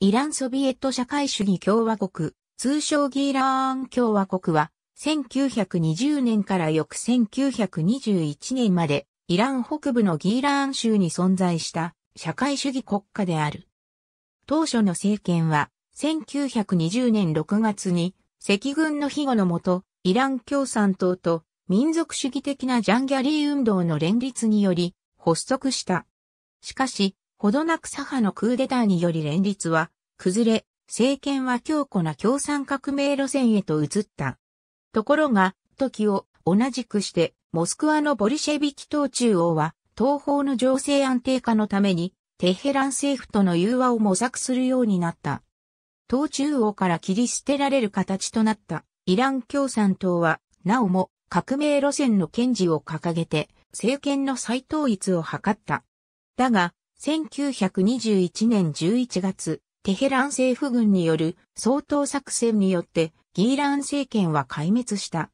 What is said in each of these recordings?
イランソビエト社会主義共和国、通称ギーラーン共和国は、1920年から翌1921年まで、イラン北部のギーラーン州に存在した社会主義国家である。当初の政権は、1920年6月に、赤軍の庇護のもと、イラン共産党と民族主義的なジャンギャリー運動の連立により発足した。しかし、ほどなく左派のクーデターにより連立は崩れ、政権は強固な共産革命路線へと移った。ところが、時を同じくして、モスクワのボリシェビキ党中央は、東方の情勢安定化のために、テヘラン政府との融和を模索するようになった。党中央から切り捨てられる形となったイラン共産党は、なおも革命路線の堅持を掲げて、政権の再統一を図った。だが、1921年11月、テヘラン政府軍による相当作戦によってギーラン政権は壊滅した。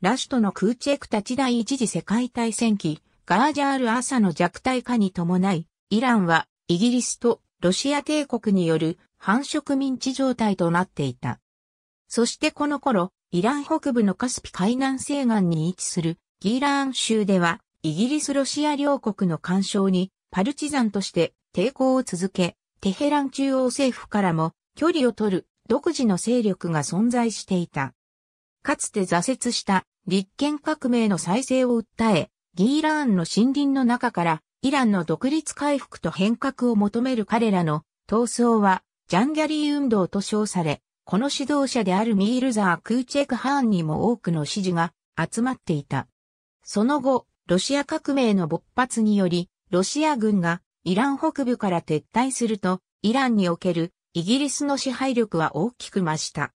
ラシュトのクーチェクたち第一次世界大戦期、ガージャール朝の弱体化に伴い、イランはイギリスとロシア帝国による繁殖民地状態となっていた。そしてこの頃、イラン北部のカスピ海南西岸に位置するギーラーン州では、イギリス・ロシア両国の干渉にパルチザンとして抵抗を続け、テヘラン中央政府からも距離を取る独自の勢力が存在していた。かつて挫折した立憲革命の再生を訴え、ギーラーンの森林の中からイランの独立回復と変革を求める彼らの闘争はジャンギャリー運動と称され、この指導者であるミールザー・クーチェク・ハーンにも多くの支持が集まっていた。その後、ロシア革命の勃発により、ロシア軍がイラン北部から撤退すると、イランにおけるイギリスの支配力は大きく増した。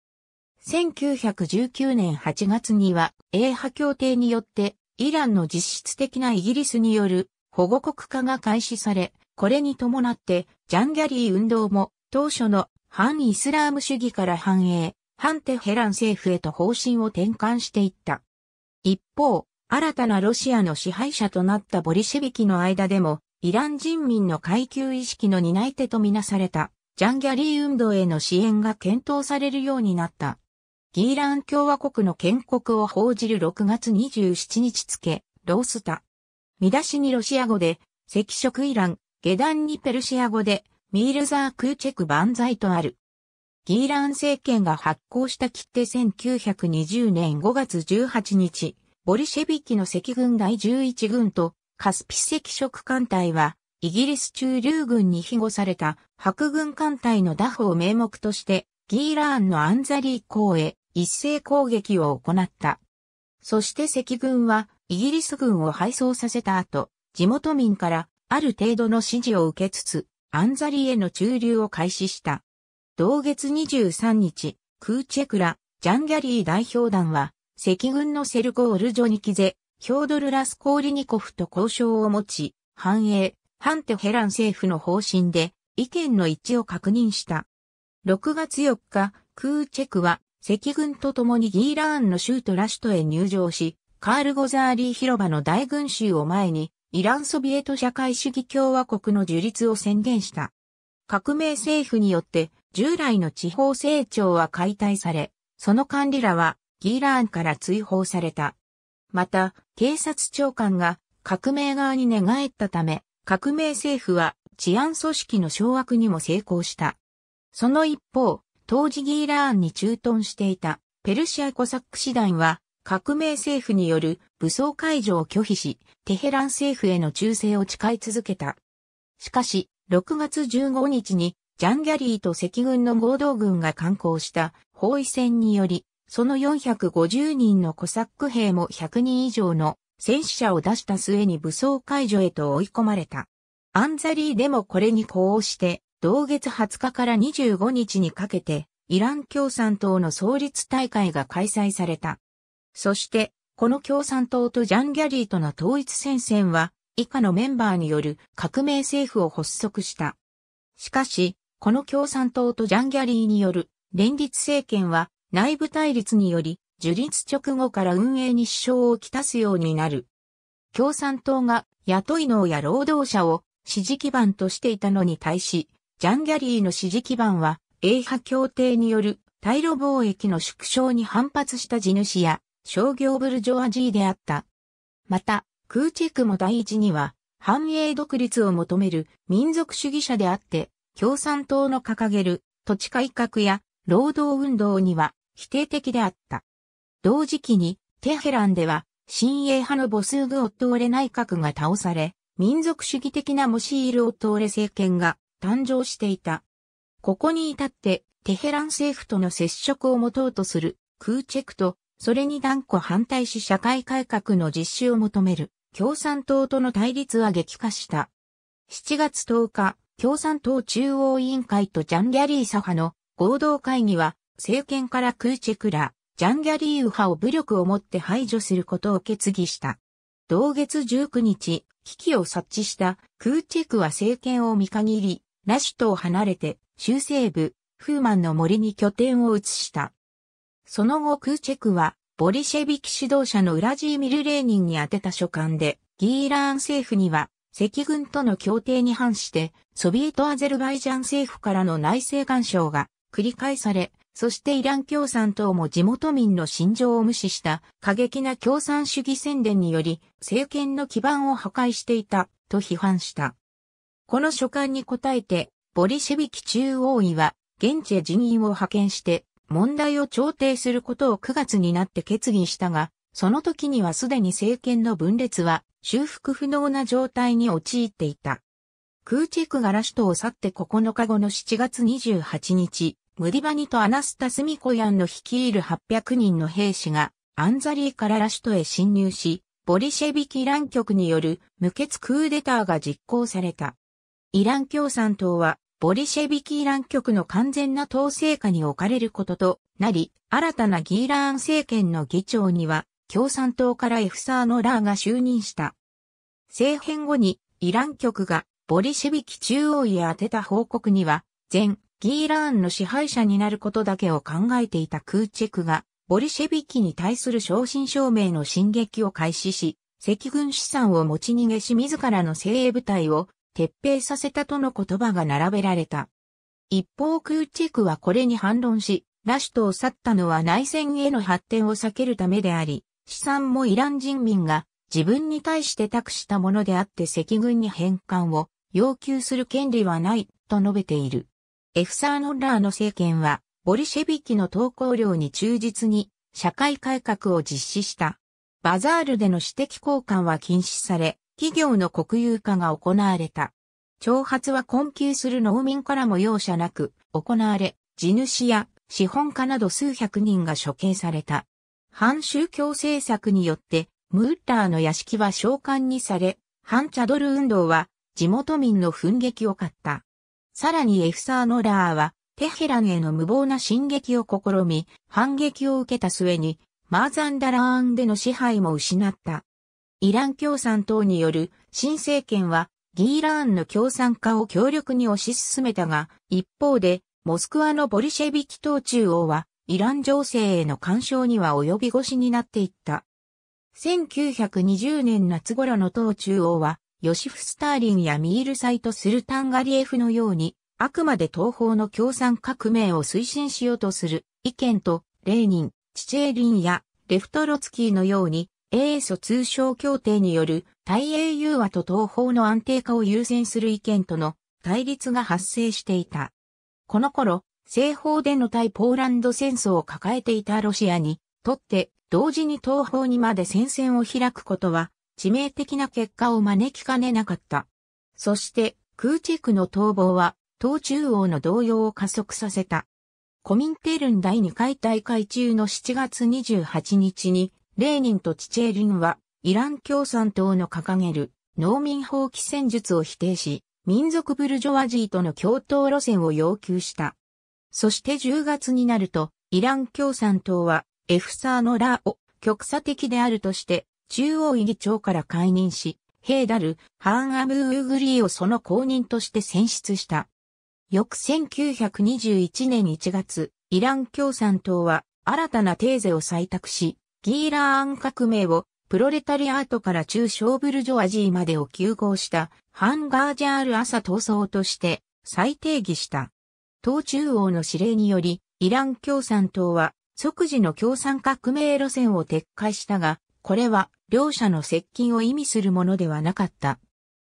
1919年8月には、英派協定によって、イランの実質的なイギリスによる保護国化が開始され、これに伴って、ジャンギャリー運動も、当初の反イスラーム主義から反映、反テヘラン政府へと方針を転換していった。一方、新たなロシアの支配者となったボリシェビキの間でも、イラン人民の階級意識の担い手とみなされた、ジャンギャリー運動への支援が検討されるようになった。ギーラン共和国の建国を報じる6月27日付、ロースタ。見出しにロシア語で、赤色イラン、下段にペルシア語で、ミールザークーチェク万歳とある。ギーラン政権が発行した切手1920年5月18日、ボリシェビキの赤軍第11軍とカスピ赤色艦隊は、イギリス駐留軍に庇護された白軍艦隊の打破を名目として、ギーラーンのアンザリー港へ一斉攻撃を行った。そして赤軍はイギリス軍を敗走させた後、地元民からある程度の支持を受けつつ、アンザリへの駐留を開始した。同月23日、クーチェクラ、ジャンギャリー代表団は、赤軍のセルコール・ジョニキゼ、ヒョードル・ラスコーリニコフと交渉を持ち、栄。ハ反テヘラン政府の方針で意見の一致を確認した。6月4日、クーチェクは赤軍と共にギーラーンの州とラシュトへ入場し、カール・ゴザーリー広場の大群衆を前に、イランソビエト社会主義共和国の樹立を宣言した。革命政府によって従来の地方成長は解体され、その管理らはギーラーンから追放された。また、警察長官が革命側に寝返ったため、革命政府は治安組織の掌握にも成功した。その一方、当時ギーラーンに駐屯していたペルシアコサック師団は革命政府による武装解除を拒否し、テヘラン政府への忠誠を誓い続けた。しかし、6月15日にジャンギャリーと赤軍の合同軍が観光した包囲戦により、その450人のコサック兵も100人以上の戦死者を出した末に武装解除へと追い込まれた。アンザリーでもこれに呼応して、同月20日から25日にかけて、イラン共産党の創立大会が開催された。そして、この共産党とジャンギャリーとの統一戦線は、以下のメンバーによる革命政府を発足した。しかし、この共産党とジャンギャリーによる連立政権は内部対立により、樹立直後から運営に支障をきたすようになる。共産党が雇い農や労働者を支持基盤としていたのに対し、ジャン・ギャリーの支持基盤は、英派協定による対露貿易の縮小に反発した地主や商業ブルジョアジーであった。また、クーチェクも第一には、繁栄独立を求める民族主義者であって、共産党の掲げる土地改革や労働運動には否定的であった。同時期に、テヘランでは、新鋭派のボスーグ・オットオレ内閣が倒され、民族主義的なモシール・オットオレ政権が誕生していた。ここに至って、テヘラン政府との接触を持とうとする、クーチェクと、それに断固反対し社会改革の実施を求める、共産党との対立は激化した。7月10日、共産党中央委員会とジャン・ギャリー左派の合同会議は政権からクーチェクラ、ジャンギャリーウ派を武力をもって排除することを決議した。同月19日、危機を察知したクーチェクは政権を見限り、ラシュトを離れて、州西部、フーマンの森に拠点を移した。その後クーチェクは、ボリシェビキ指導者のウラジーミル・レーニンに宛てた書簡で、ギーラーン政府には、赤軍との協定に反して、ソビエトアゼルバイジャン政府からの内政干渉が繰り返され、そしてイラン共産党も地元民の心情を無視した過激な共産主義宣伝により政権の基盤を破壊していたと批判した。この書簡に応えてボリシェビキ中央委は現地へ人員を派遣して問題を調停することを9月になって決議したが、その時にはすでに政権の分裂は修復不能な状態に陥っていた。クーチェクがラシュトを去って9日後の7月28日、ムディバニとアナスタスミコヤンの率いる800人の兵士がアンザリーからラシュトへ侵入し、ボリシェビキイラン局による無血クーデターが実行された。イラン共産党はボリシェビキイラン局の完全な統制下に置かれることとなり、新たなギーラーン政権の議長には共産党からエフサーノラーが就任した。政変後にイラン局がボリシェビキ中央へ宛てた報告には、前ギーラーンの支配者になることだけを考えていたクーチェクが、ボリシェビキに対する正真正銘の進撃を開始し、赤軍資産を持ち逃げし自らの精鋭部隊を撤兵させたとの言葉が並べられた。一方クーチェクはこれに反論し、ラシュトを去ったのは内戦への発展を避けるためであり、資産もイラン人民が自分に対して託したものであって赤軍に返還を要求する権利はないと述べている。エフサー・ノッラーの政権は、ボリシェビキの投稿量に忠実に社会改革を実施した。バザールでの私的交換は禁止され、企業の国有化が行われた。挑発は困窮する農民からも容赦なく行われ、地主や資本家など数百人が処刑された。反宗教政策によって、ムッラーの屋敷は召喚にされ、反チャドル運動は地元民の奮撃を買った。さらにエフサー・ノラーは、テヘランへの無謀な進撃を試み、反撃を受けた末に、マーザンダラーンでの支配も失った。イラン共産党による新政権は、ギーラーンの共産化を強力に推し進めたが、一方で、モスクワのボリシェビキ党中央は、イラン情勢への干渉には及び腰になっていった。1920年夏頃の党中央は、ヨシフ・スターリンやミールサイト・スルタン・ガリエフのように、あくまで東方の共産革命を推進しようとする意見と、レーニン、チチェーリンやレフトロツキーのように、英ソ通商協定による対英融和と東方の安定化を優先する意見との対立が発生していた。この頃、西方での対ポーランド戦争を抱えていたロシアにとって、同時に東方にまで戦線を開くことは致命的な結果を招きかねなかった。そして、空地区の逃亡は、党中央の動揺を加速させた。コミンテルン第2回大会中の7月28日に、レーニンとチチェーリンは、イラン共産党の掲げる農民放棄戦術を否定し、民族ブルジョワジーとの共闘路線を要求した。そして10月になると、イラン共産党は、エフサーのラを極左的であるとして、中央委員長から解任し、ヘーダル、ハーン・アムー・ウグリーをその後任として選出した。翌1921年1月、イラン共産党は新たなテーゼを採択し、ギーラーン革命をプロレタリアートから中小ブルジョアジーまでを休合したハンガージャール朝闘争として再定義した。党中央の指令により、イラン共産党は即時の共産革命路線を撤回したが、これは両者の接近を意味するものではなかった。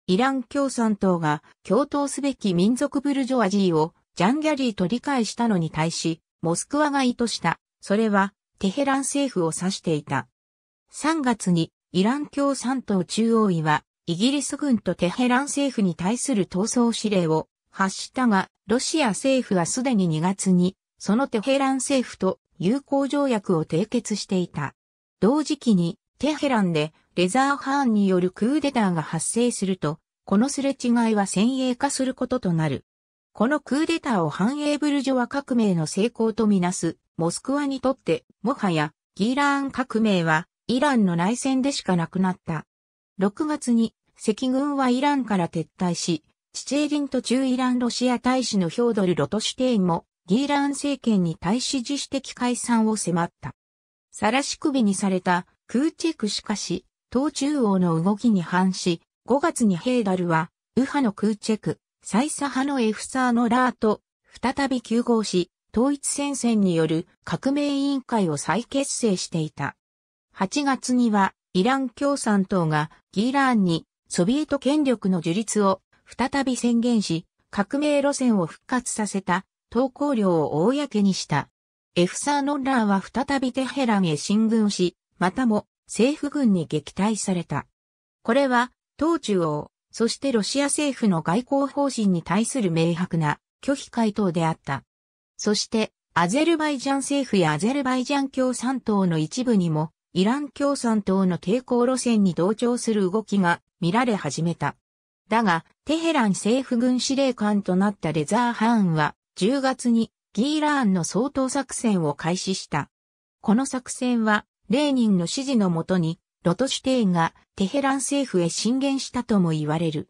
イラン共産党が共闘すべき民族ブルジョアジーをジャンギャリーと理解したのに対し、モスクワが意図した、それはテヘラン政府を指していた。3月にイラン共産党中央委はイギリス軍とテヘラン政府に対する闘争指令を発したが、ロシア政府はすでに2月にそのテヘラン政府と友好条約を締結していた。同時期にテヘランでレザーハーンによるクーデターが発生すると、このすれ違いは先鋭化することとなる。このクーデターを反映ブルジョア革命の成功とみなす、モスクワにとって、もはや、ギーラーン革命は、イランの内戦でしかなくなった。6月に、赤軍はイランから撤退し、チチェリンと中イランロシア大使のヒョードル・ロトシュテインも、ギーラーン政権に対し自主的解散を迫った。晒し首にされた空チェクしかし、東中央の動きに反し、5月にヘーダルは、右派の空チェク、再左派のエフサーのラーと、再び休合し、統一戦線による革命委員会を再結成していた。8月には、イラン共産党がギーラーンにソビエト権力の樹立を再び宣言し、革命路線を復活させた投稿料を公にした。エフサー・ノッラーは再びテヘランへ進軍し、またも政府軍に撃退された。これは、当中央、そしてロシア政府の外交方針に対する明白な拒否回答であった。そして、アゼルバイジャン政府やアゼルバイジャン共産党の一部にも、イラン共産党の抵抗路線に同調する動きが見られ始めた。だが、テヘラン政府軍司令官となったレザー・ハーンは、10月にギーラーンの掃討作戦を開始した。この作戦は、レーニンの指示のもとに、ロトシュテーンがテヘラン政府へ進言したとも言われる。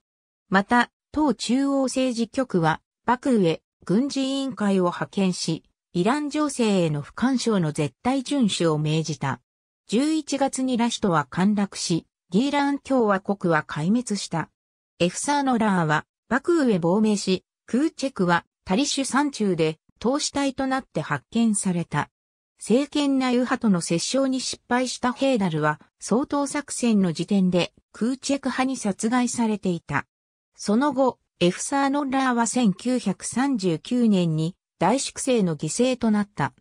また、党中央政治局は、バクーへ軍事委員会を派遣し、イラン情勢への不干渉の絶対遵守を命じた。11月にラシトは陥落し、ギーラン共和国は壊滅した。エフサーノラーは、バクーへ亡命し、クーチェクは、タリシュ山中で投資体となって発見された。政権内右派との折衝に失敗したヘーダルは、総統作戦の時点でクーチェク派に殺害されていた。その後、エフサーノッラーは1939年に大粛清の犠牲となった。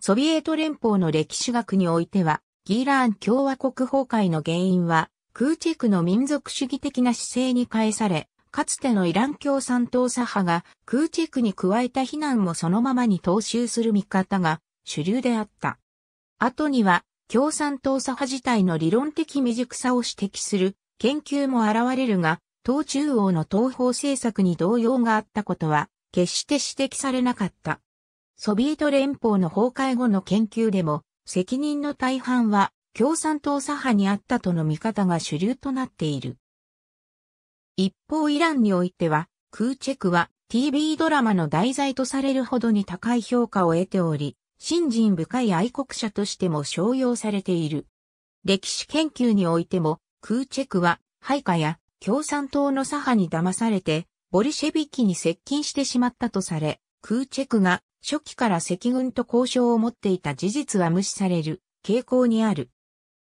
ソビエト連邦の歴史学においては、ギーラーン共和国崩壊の原因は、クーチェクの民族主義的な姿勢に返され、かつてのイラン共産党左派が空ックに加えた非難もそのままに踏襲する見方が主流であった。後には共産党左派自体の理論的未熟さを指摘する研究も現れるが、党中央の東方政策に動揺があったことは決して指摘されなかった。ソビエト連邦の崩壊後の研究でも責任の大半は共産党左派にあったとの見方が主流となっている。一方イランにおいては、クーチェクは TV ドラマの題材とされるほどに高い評価を得ており、信心深い愛国者としても商用されている。歴史研究においても、クーチェクは、配下や共産党の左派に騙されて、ボリシェビキに接近してしまったとされ、クーチェクが初期から赤軍と交渉を持っていた事実は無視される傾向にある。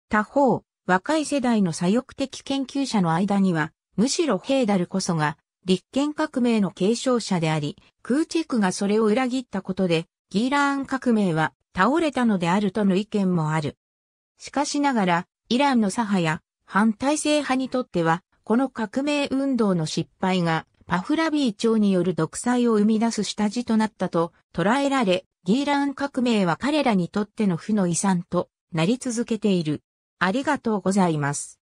他方、若い世代の左翼的研究者の間には、むしろヘーダルこそが立憲革命の継承者であり、空チェクがそれを裏切ったことで、ギーラーン革命は倒れたのであるとの意見もある。しかしながら、イランの左派や反体制派にとっては、この革命運動の失敗が、パフラビー長による独裁を生み出す下地となったと捉えられ、ギーラーン革命は彼らにとっての負の遺産となり続けている。ありがとうございます。